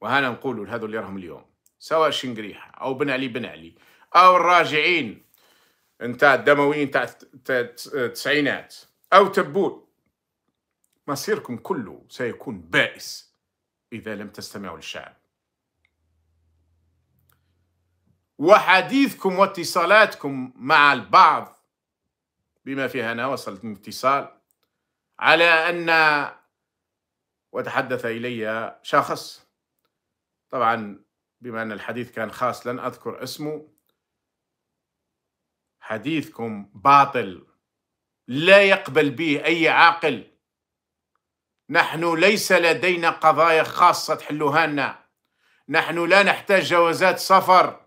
وهنا نقولوا لهذو اللي راهم اليوم سواء شنقريحة أو بن علي بن علي أو الراجعين نتاع الدمويين تاع التسعينات أو تبون مصيركم كله سيكون بائس إذا لم تستمعوا للشعب وحديثكم واتصالاتكم مع البعض بما فيها أنا وصلت اتصال على أن وتحدث إلي شخص طبعا بما أن الحديث كان خاص لن أذكر اسمه حديثكم باطل لا يقبل به أي عاقل نحن ليس لدينا قضايا خاصة تحلوها لنا نحن لا نحتاج جوازات سفر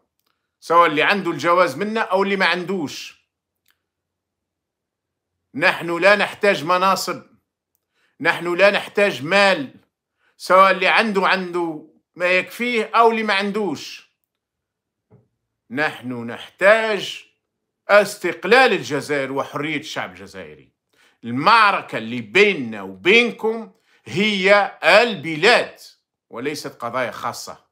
سواء اللي عنده الجواز منا أو اللي ما عندوش نحن لا نحتاج مناصب نحن لا نحتاج مال سواء اللي عنده عنده ما يكفيه أو اللي ما عندوش نحن نحتاج استقلال الجزائر وحرية الشعب الجزائري المعركة اللي بيننا وبينكم هي البلاد وليست قضايا خاصة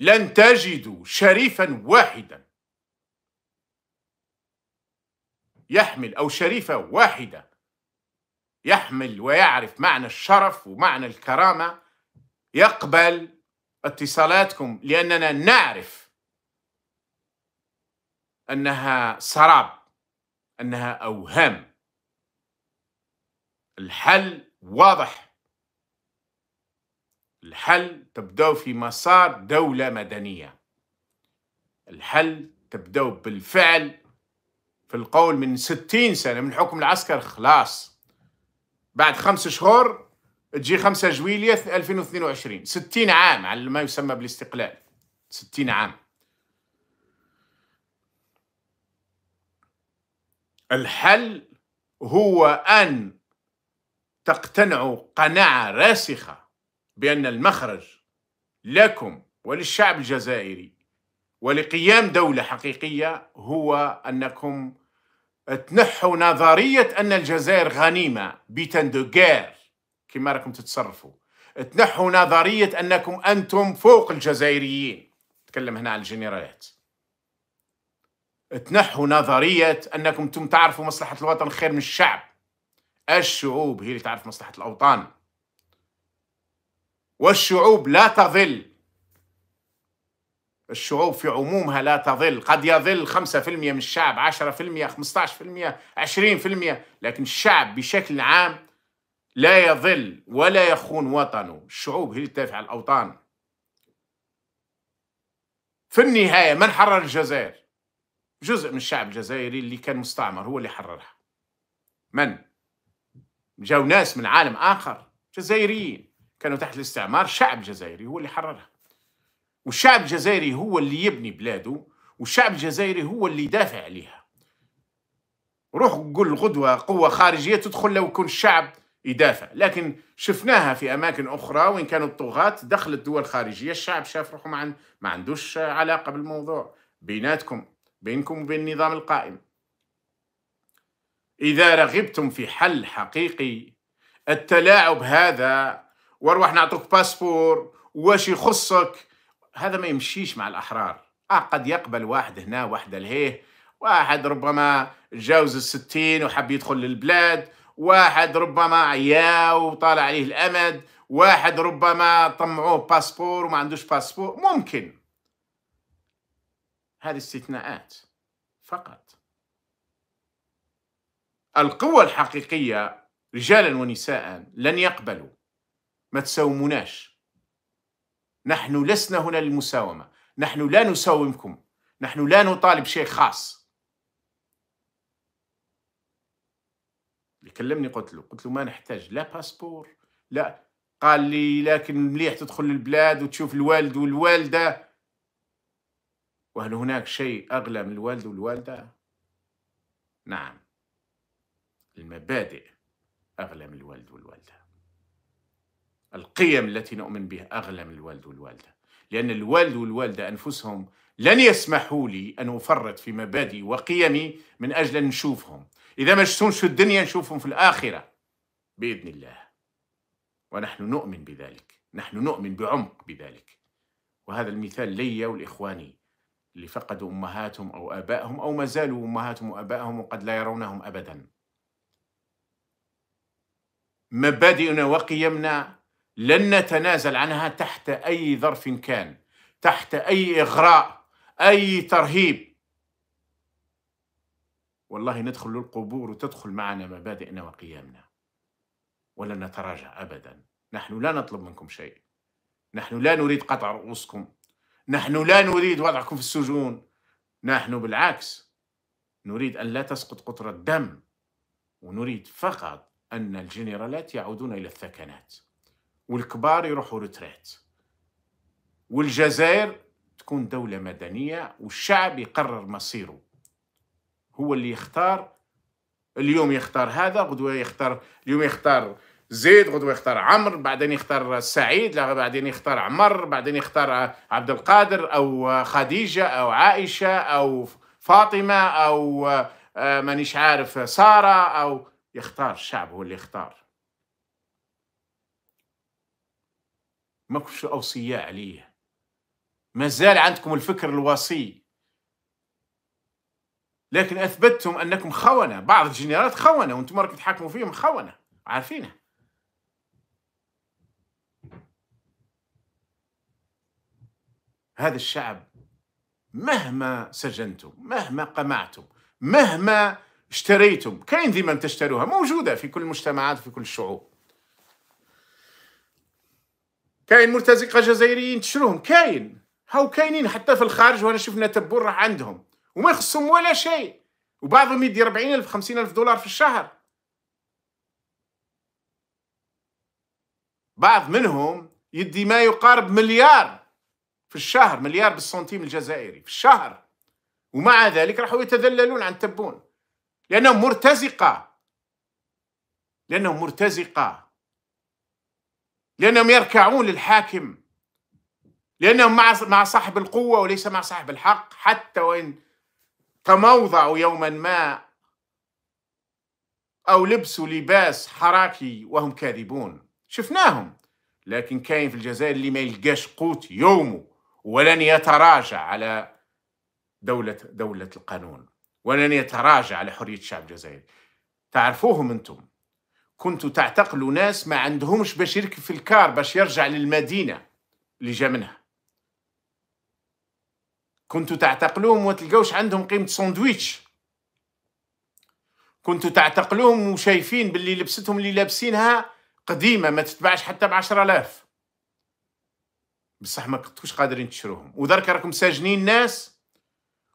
لن تجدوا شريفا واحدا يحمل أو شريفة واحدة يحمل ويعرف معنى الشرف ومعنى الكرامة يقبل اتصالاتكم لأننا نعرف أنها سراب أنها أوهام الحل واضح الحل تبدأ في مسار دولة مدنية الحل تبدأ بالفعل في القول من ستين سنة من حكم العسكر خلاص بعد خمس شهور تجي 5 جويلية 2022 60 عام على ما يسمى بالاستقلال 60 عام الحل هو أن تقتنعوا قناعة راسخة بأن المخرج لكم وللشعب الجزائري ولقيام دولة حقيقية هو أنكم تنحوا نظرية أن الجزائر غنيمة بيتان دو غير كما راكم تتصرفوا تنحوا نظرية أنكم أنتم فوق الجزائريين تكلم هنا على الجنرالات تنحوا نظرية أنكم تم تعرفوا مصلحة الوطن خير من الشعب الشعوب هي اللي تعرف مصلحة الأوطان والشعوب لا تظل الشعوب في عمومها لا تظل قد يظل 5% من الشعب 10% 15% 20% لكن الشعب بشكل عام لا يظل ولا يخون وطنه الشعوب هي تدافع الأوطان في النهاية من حرر الجزائر جزء من الشعب الجزائري اللي كان مستعمر هو اللي حررها من جاو ناس من عالم آخر جزائريين كانوا تحت الاستعمار شعب جزائري هو اللي حررها والشعب الجزائري هو اللي يبني بلاده والشعب الجزائري هو اللي يدافع عليها روح قول غدوة قوة خارجية تدخل لو كان الشعب يدافع لكن شفناها في أماكن أخرى وإن كانوا الطغاة دخلت دول خارجية الشعب شاف روحه عن ما عندوش علاقة بالموضوع بيناتكم بينكم وبين النظام القائم إذا رغبتم في حل حقيقي التلاعب هذا واروح نعطوك باسبور واش يخصك هذا ما يمشيش مع الأحرار آه قد يقبل واحد هنا واحد لهيه واحد ربما تجاوز الستين وحب يدخل للبلاد واحد ربما عيا وطال عليه الأمد واحد ربما طمعوه باسبور وما عندوش باسبور ممكن هذه استثناءات فقط القوة الحقيقية رجالا ونساء لن يقبلوا ما تساوموناش نحن لسنا هنا للمساومة نحن لا نساومكم نحن لا نطالب شيء خاص يكلمني كلمني قلت له قلت له ما نحتاج لا باسبور لا قال لي لكن مليح تدخل البلاد وتشوف الوالد والوالدة وهل هناك شيء أغلى من الوالد والوالدة؟ نعم المبادئ أغلى من الوالد والوالدة القيم التي نؤمن بها أغلى من الوالد والوالدة لأن الوالد والوالدة أنفسهم لن يسمحوا لي أن أفرط في مبادئي وقيمي من أجل أن نشوفهم إذا ما شفتهمش في الدنيا نشوفهم في الآخرة بإذن الله ونحن نؤمن بذلك نحن نؤمن بعمق بذلك وهذا المثال لي والإخواني اللي فقدوا أمهاتهم أو آبائهم أو ما زالوا أمهاتهم وآبائهم وقد لا يرونهم أبدا مبادئنا وقيمنا لن نتنازل عنها تحت أي ظرف كان تحت أي إغراء أي ترهيب والله ندخل للقبور وتدخل معنا مبادئنا وقيامنا ولن نتراجع أبدا نحن لا نطلب منكم شيء نحن لا نريد قطع رؤوسكم نحن لا نريد وضعكم في السجون نحن بالعكس نريد أن لا تسقط قطرة دم ونريد فقط أن الجنرالات يعودون إلى الثكنات والكبار يروحوا رتريت والجزائر تكون دولة مدنية والشعب يقرر مصيره هو اللي يختار اليوم يختار هذا غدوة يختار اليوم يختار زيد غدوة يختار عمر بعدين يختار سعيد بعدين يختار عمر بعدين يختار عبد القادر أو خديجة أو عائشة أو فاطمة أو آه، مانيش عارف سارة أو يختار الشعب هو اللي يختار ما كنتش أوصياء عليه مازال عندكم الفكر الوصي لكن أثبتتم أنكم خونة بعض الجنرالات خونة وأنتم راكم تحاكموا فيهم خونة عارفينها هذا الشعب مهما سجنتم مهما قمعتم مهما اشتريتم كاين ديما تشتروها موجودة في كل المجتمعات وفي كل الشعوب كاين مرتزقه جزائريين تشروهم كاين هاو كاينين حتى في الخارج وانا شفنا تبون راه عندهم وما يخصهم ولا شيء وبعضهم يدي 40000 50000 دولار في الشهر بعض منهم يدي ما يقارب مليار في الشهر مليار بالسنتيم الجزائري في الشهر ومع ذلك راحوا يتذللون عن تبون لأنهم مرتزقة لأنهم مرتزقة لأنهم يركعون للحاكم لأنهم مع مع صاحب القوة وليس مع صاحب الحق حتى وإن تموضعوا يوما ما أو لبسوا لباس حراكي وهم كاذبون شفناهم لكن كاين في الجزائر اللي ما يلقاش قوت يومه ولن يتراجع على دولة دولة القانون ولن يتراجع على حرية الشعب الجزائري تعرفوهم أنتم كنت تعتقل ناس ما عندهمش باش يركب في الكار باش يرجع للمدينة اللي جا منها كنت تعتقلوهم وتلقوش عندهم قيمة ساندويتش كنت تعتقلوهم وشايفين باللي لبستهم اللي لابسينها قديمة ما تتباعش حتى بعشرة آلاف بصح ما كنتوش قادرين تشروهم ودرك راكم ساجنين ناس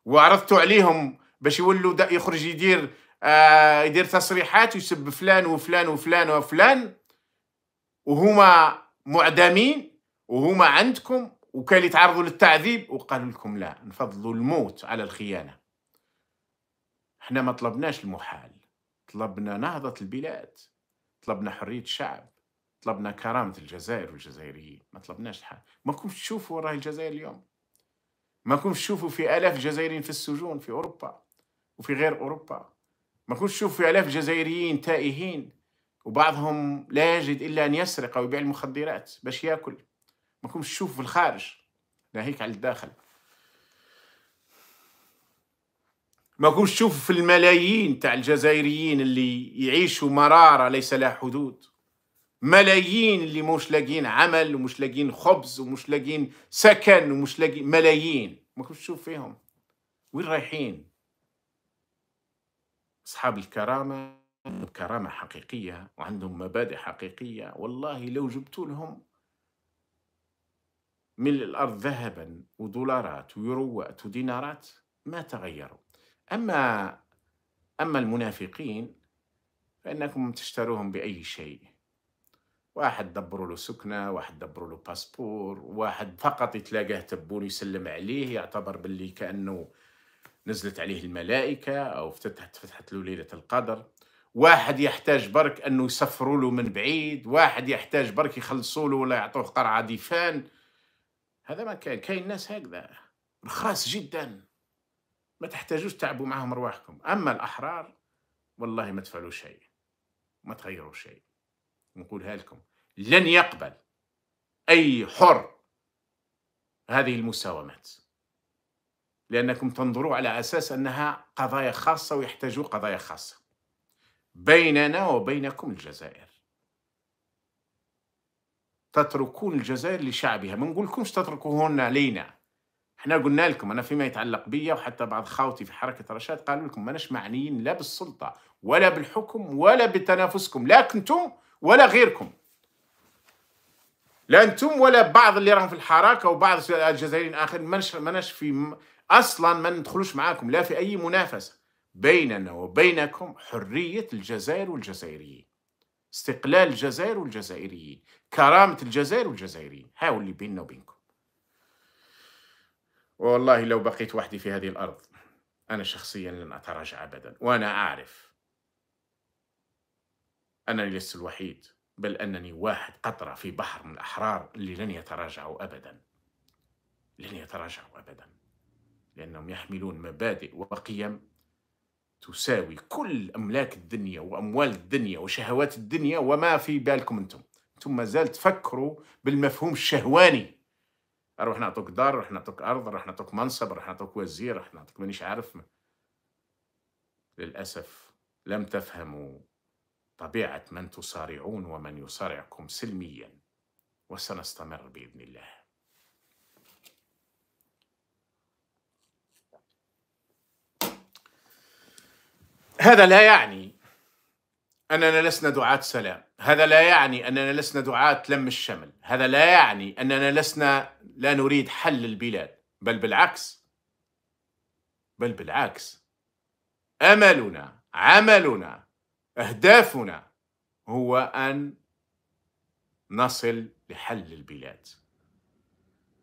وعرضتوا عليهم باش يولوا يخرج يدير آه، يدير تصريحات ويسب فلان وفلان وفلان وفلان وهما معدمين وهما عندكم وكان يتعرضوا للتعذيب وقالوا لكم لا نفضلوا الموت على الخيانة احنا ما طلبناش المحال طلبنا نهضة البلاد طلبنا حرية الشعب طلبنا كرامة الجزائر والجزائريين ما طلبناش الحال ما كنتش تشوفوا راهي الجزائر اليوم ما كنتش تشوفوا في آلاف الجزائريين في السجون في أوروبا وفي غير أوروبا ما كنتش تشوف في آلاف جزائريين تائهين وبعضهم لا يجد إلا أن يسرق أو يبيع المخدرات باش ياكل ما كنتش تشوف في الخارج ناهيك على الداخل ما كنتش تشوف في الملايين تاع الجزائريين اللي يعيشوا مرارة ليس لها حدود ملايين اللي مش لاقيين عمل ومش لاقيين خبز ومش لاقيين سكن ومش لاقين ملايين ما كنتش تشوف فيهم وين رايحين أصحاب الكرامة عندهم كرامة حقيقية وعندهم مبادئ حقيقية والله لو جبت لهم ملء الأرض ذهبا ودولارات ويوروات ودينارات ما تغيروا أما أما المنافقين فإنكم تشتروهم بأي شيء واحد دبروا له سكنة واحد دبروا له باسبور واحد فقط يتلاقاه تبون يسلم عليه يعتبر باللي كأنه نزلت عليه الملائكة أو فتحت فتحت له ليلة القدر واحد يحتاج برك أنه يسفروا له من بعيد واحد يحتاج برك يخلصوا له ولا يعطوه قرعة ديفان هذا ما كان كاين ناس هكذا رخاص جدا ما تحتاجوش تعبوا معهم رواحكم أما الأحرار والله ما تفعلوا شيء ما تغيروا شيء نقولها لكم لن يقبل أي حر هذه المساومات لأنكم تنظروا على أساس أنها قضايا خاصة ويحتاجوا قضايا خاصة بيننا وبينكم الجزائر تتركون الجزائر لشعبها ما نقولكمش تتركوهن لينا احنا قلنا لكم انا فيما يتعلق بيا وحتى بعض خاوتي في حركه رشاد قالوا لكم ماناش معنيين لا بالسلطه ولا بالحكم ولا بتنافسكم لا كنتم ولا غيركم لا انتم ولا بعض اللي راهم في الحركه وبعض الجزائريين اخر ماناش ماناش في اصلا ما ندخلوش معاكم لا في اي منافسه بيننا وبينكم حريه الجزائر والجزائريين استقلال الجزائر والجزائريين كرامه الجزائر والجزائريين ها هو اللي بيننا وبينكم والله لو بقيت وحدي في هذه الارض انا شخصيا لن اتراجع ابدا وانا اعرف انني لست الوحيد بل انني واحد قطره في بحر من الاحرار اللي لن يتراجعوا ابدا لن يتراجعوا ابدا لأنهم يحملون مبادئ وقيم تساوي كل أملاك الدنيا وأموال الدنيا وشهوات الدنيا وما في بالكم أنتم أنتم زال تفكروا بالمفهوم الشهواني أروح نعطوك دار رح نعطوك أرض رح نعطوك منصب رح نعطوك وزير رح نعطوك مانيش عارف ما. للأسف لم تفهموا طبيعة من تصارعون ومن يصارعكم سلميا وسنستمر بإذن الله هذا لا يعني أننا لسنا دعاة سلام هذا لا يعني أننا لسنا دعاة لم الشمل هذا لا يعني أننا لسنا لا نريد حل البلاد بل بالعكس بل بالعكس أملنا عملنا أهدافنا هو أن نصل لحل البلاد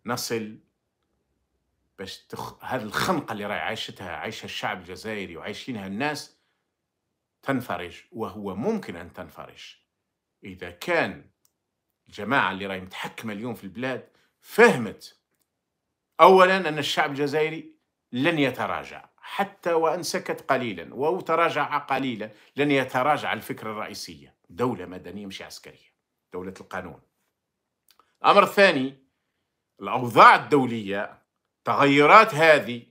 نصل باش تخ... هذه الخنقة اللي راهي عايشتها عايشها الشعب الجزائري وعايشينها الناس تنفرج وهو ممكن أن تنفرج إذا كان الجماعة اللي راهي متحكمة اليوم في البلاد فهمت أولا أن الشعب الجزائري لن يتراجع حتى وان سكت قليلا او تراجع قليلا لن يتراجع الفكره الرئيسيه دوله مدنيه مش عسكريه دوله القانون الامر الثاني الاوضاع الدوليه تغيرات هذه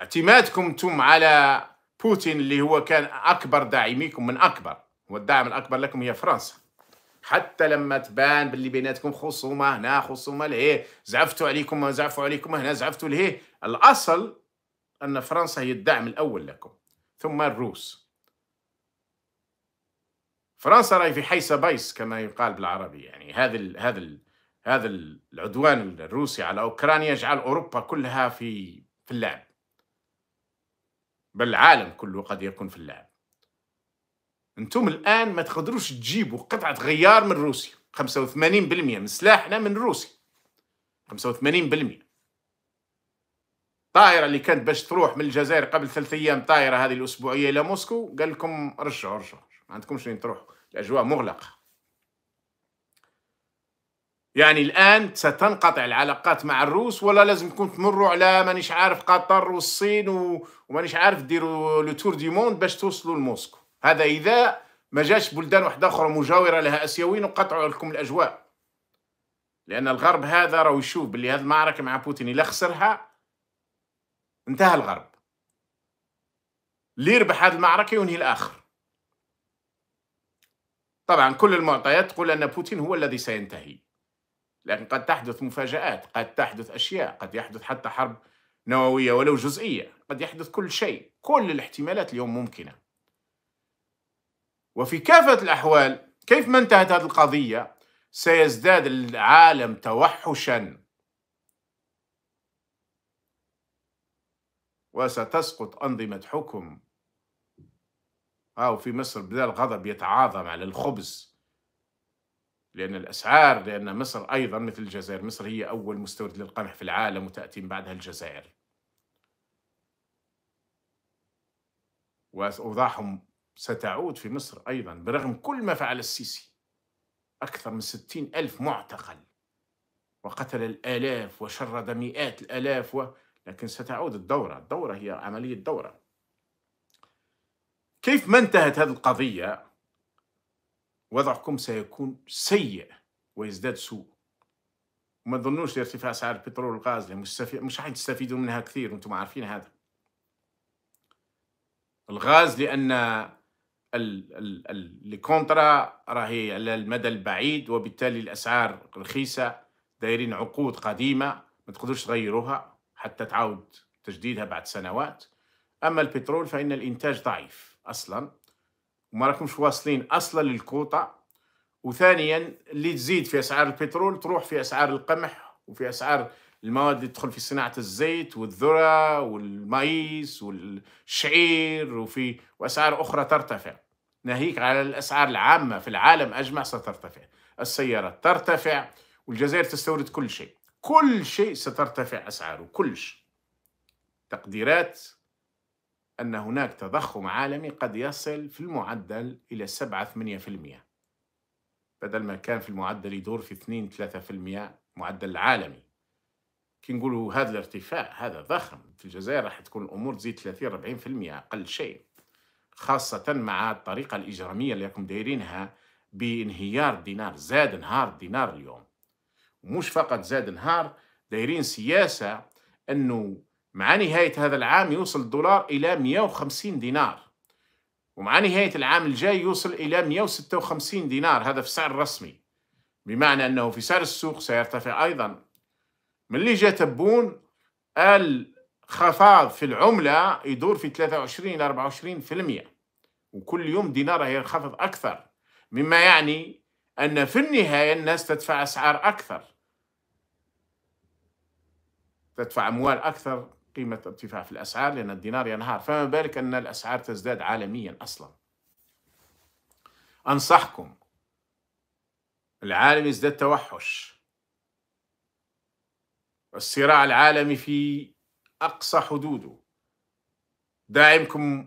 اعتمادكم انتم على بوتين اللي هو كان أكبر داعميكم من أكبر والدعم الأكبر لكم هي فرنسا حتى لما تبان باللي بيناتكم خصومة هنا خصومة لهيه زعفتوا عليكم زعفوا عليكم هنا زعفتوا لهيه الأصل أن فرنسا هي الدعم الأول لكم ثم الروس فرنسا راهي في حيس بيس كما يقال بالعربي يعني هذا الـ هذا الـ هذا العدوان الروسي على أوكرانيا جعل أوروبا كلها في في اللعب بل العالم كله قد يكون في اللعب انتم الان ما تقدروش تجيبوا قطعه غيار من روسيا 85% من سلاحنا من روسيا 85% الطائره اللي كانت باش تروح من الجزائر قبل ثلاث ايام طائره هذه الاسبوعيه الى موسكو قال لكم رجعوا رجعوا ما عندكمش وين تروحوا الاجواء مغلقه يعني الآن ستنقطع العلاقات مع الروس ولا لازمكم تمروا على مانيش عارف قطر والصين ومانيش عارف ديروا لو تور دي موند باش توصلوا لموسكو هذا إذا ما جاش بلدان واحدة أخرى مجاورة لها آسيويين وقطعوا لكم الأجواء لأن الغرب هذا راهو يشوف باللي هذه المعركة مع بوتين إلا خسرها انتهى الغرب اللي يربح هذه المعركة ينهي الآخر طبعا كل المعطيات تقول أن بوتين هو الذي سينتهي لكن قد تحدث مفاجآت قد تحدث أشياء قد يحدث حتى حرب نووية ولو جزئية قد يحدث كل شيء كل الاحتمالات اليوم ممكنة وفي كافة الأحوال كيف ما انتهت هذه القضية سيزداد العالم توحشا وستسقط أنظمة حكم أو في مصر بدأ الغضب يتعاظم على الخبز لأن الأسعار لأن مصر أيضا مثل الجزائر مصر هي أول مستورد للقمح في العالم وتأتي من بعدها الجزائر وأوضاعهم ستعود في مصر أيضا برغم كل ما فعل السيسي أكثر من ستين ألف معتقل وقتل الآلاف وشرد مئات الآلاف و... لكن ستعود الدورة الدورة هي عملية دورة كيف ما انتهت هذه القضية وضعكم سيكون سيء ويزداد سوء وما تظنوش ارتفاع اسعار البترول والغاز مستفي... مش تستفيدوا منها كثير وانتم عارفين هذا الغاز لان الكونترا راهي على المدى البعيد وبالتالي الاسعار رخيصه دايرين عقود قديمه ما تقدرش تغيروها حتى تعاود تجديدها بعد سنوات اما البترول فان الانتاج ضعيف اصلا وما راكمش واصلين اصلا للكوطه وثانيا اللي تزيد في اسعار البترول تروح في اسعار القمح وفي اسعار المواد اللي تدخل في صناعه الزيت والذره والمايس والشعير وفي واسعار اخرى ترتفع ناهيك على الاسعار العامه في العالم اجمع سترتفع السيارات ترتفع والجزائر تستورد كل شيء كل شيء سترتفع اسعاره كلش تقديرات أن هناك تضخم عالمي قد يصل في المعدل إلى 7-8% بدل ما كان في المعدل يدور في 2-3% معدل عالمي كي نقولوا هذا الارتفاع هذا ضخم في الجزائر راح تكون الأمور تزيد 30-40% أقل شيء خاصة مع الطريقة الإجرامية اللي راكم دايرينها بانهيار الدينار زاد نهار الدينار اليوم ومش فقط زاد نهار دايرين سياسة أنه مع نهاية هذا العام يوصل الدولار إلى 150 دينار ومع نهاية العام الجاي يوصل إلى 156 دينار هذا في السعر الرسمي بمعنى أنه في سعر السوق سيرتفع أيضا من اللي جاء تبون الخفاض في العملة يدور في 23 إلى 24% وكل يوم دينار ينخفض أكثر مما يعني أن في النهاية الناس تدفع أسعار أكثر تدفع أموال أكثر قيمة ارتفاع في الأسعار لأن الدينار ينهار فما بالك أن الأسعار تزداد عالميا أصلا أنصحكم العالم يزداد توحش الصراع العالمي في أقصى حدوده داعمكم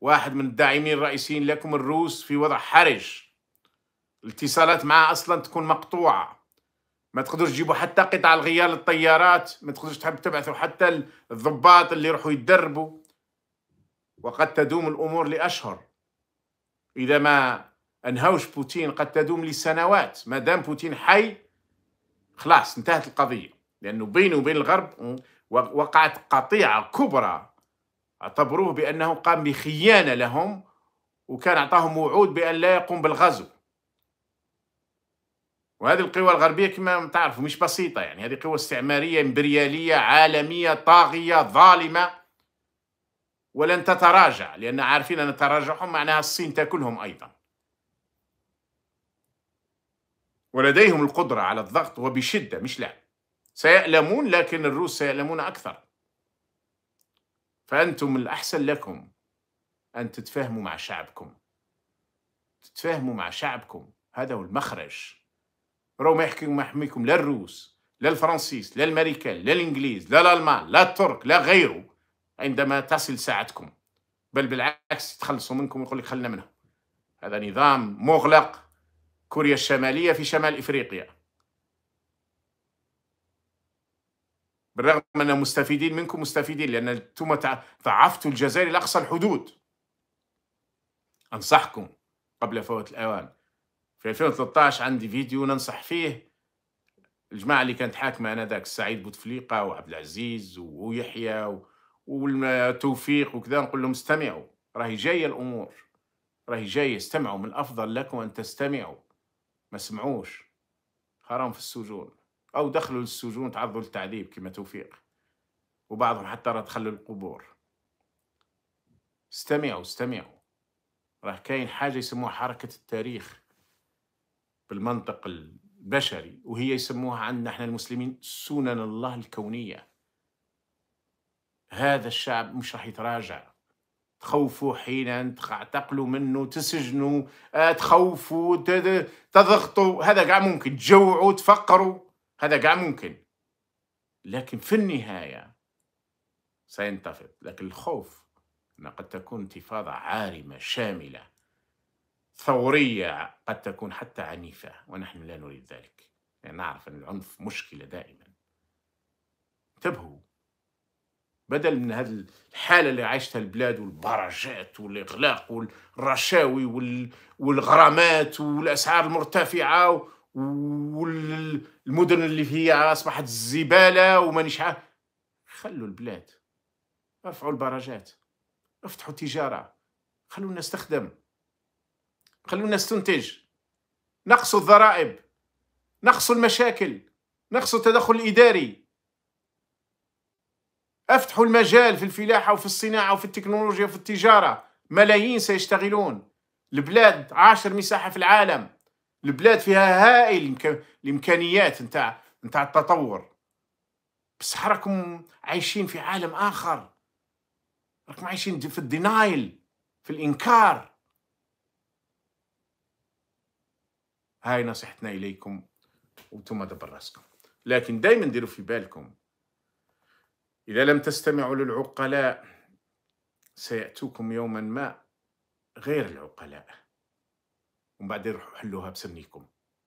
واحد من الداعمين الرئيسيين لكم الروس في وضع حرج الاتصالات معه أصلا تكون مقطوعة ما تقدرش تجيبوا حتى قطع الغيار للطيارات ما تقدرش تحب تبعثوا حتى الضباط اللي يروحوا يتدربوا وقد تدوم الأمور لأشهر إذا ما أنهوش بوتين قد تدوم لسنوات ما دام بوتين حي خلاص انتهت القضية لأنه بينه وبين الغرب وقعت قطيعة كبرى اعتبروه بأنه قام بخيانة لهم وكان أعطاهم وعود بأن لا يقوم بالغزو وهذه القوى الغربيه كما تعرفوا مش بسيطه يعني هذه قوى استعماريه امبرياليه عالميه طاغيه ظالمه ولن تتراجع لان عارفين ان تراجعهم معناها الصين تاكلهم ايضا ولديهم القدره على الضغط وبشده مش لا سيألمون لكن الروس سيألمون اكثر فانتم الاحسن لكم ان تتفاهموا مع شعبكم تتفاهموا مع شعبكم هذا هو المخرج راهو ما يحكيكم ما يحميكم لا الروس لا الفرنسيس لا الامريكان لا الانجليز لا الالمان لا الترك لا غيره عندما تصل ساعتكم بل بالعكس يتخلصوا منكم ويقول لك خلنا منهم هذا نظام مغلق كوريا الشماليه في شمال افريقيا بالرغم ان مستفيدين منكم مستفيدين لان انتم ضعفتوا الجزائر لاقصى الحدود انصحكم قبل فوات الاوان في 2013 عندي فيديو ننصح فيه الجماعة اللي كانت حاكمة أنا ذاك سعيد بوتفليقة وعبد العزيز ويحيى و... والتوفيق وكذا نقول لهم استمعوا راهي جاية الأمور راهي جاية استمعوا من الأفضل لكم أن تستمعوا ما سمعوش حرام في السجون أو دخلوا للسجون تعرضوا للتعذيب كما توفيق وبعضهم حتى راه دخلوا القبور استمعوا استمعوا راه كاين حاجة يسموها حركة التاريخ بالمنطق البشري وهي يسموها عندنا احنا المسلمين سنن الله الكونية هذا الشعب مش راح يتراجع تخوفوا حينا تعتقلوا منه تسجنوا آه، تخوفوا تضغطوا هذا قاع ممكن تجوعوا تفقروا هذا قاع ممكن لكن في النهاية سينتفض لكن الخوف أن قد تكون انتفاضة عارمة شاملة ثورية قد تكون حتى عنيفة ونحن لا نريد ذلك يعني نعرف أن العنف مشكلة دائما انتبهوا بدل من هذه الحالة اللي عايشتها البلاد والبرجات والإغلاق والرشاوي والغرامات والأسعار المرتفعة والمدن اللي هي أصبحت زبالة ومانيش عارف خلوا البلاد ارفعوا البرجات افتحوا تجارة خلوا الناس تخدم خلونا نستنتج نقصوا الضرائب نقصوا المشاكل نقصوا التدخل الإداري أفتحوا المجال في الفلاحة وفي الصناعة وفي التكنولوجيا وفي التجارة ملايين سيشتغلون البلاد عاشر مساحة في العالم البلاد فيها هائل الإمكانيات نتاع نتاع التطور بس راكم عايشين في عالم آخر راكم عايشين في الدينايل في الإنكار هاي نصيحتنا إليكم وانتم دبر راسكم لكن دايما ديروا في بالكم إذا لم تستمعوا للعقلاء سيأتوكم يوما ما غير العقلاء ومن بعد يروحوا حلوها بسنيكم